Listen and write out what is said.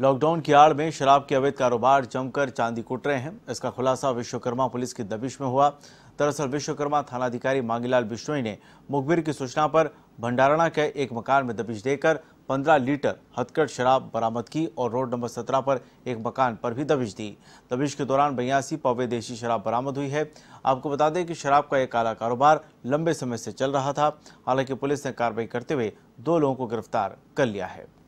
lockdown की आड़ में शराब के अवैध कारोबार जमकर चांदी कुट रहे हैं इसका खुलासा विश्वकर्मा पुलिस की दबिश में हुआ दरअसल विश्वकर्मा थानाधिकारी मांगीलाल बिश्नोई ने मुखबिर की सूचना पर भंडारणा के एक मकान में दबिश देकर 15 लीटर हथकट शराब बरामद की और रोड नंबर 17 पर एक मकान पर भी दबिश दी दबिश के दौरान बयासी पवे देशी शराब बरामद हुई है आपको बता दें कि शराब का एक काला कारोबार लंबे समय से चल रहा था हालांकि पुलिस ने कार्रवाई करते हुए दो लोगों को गिरफ्तार कर लिया है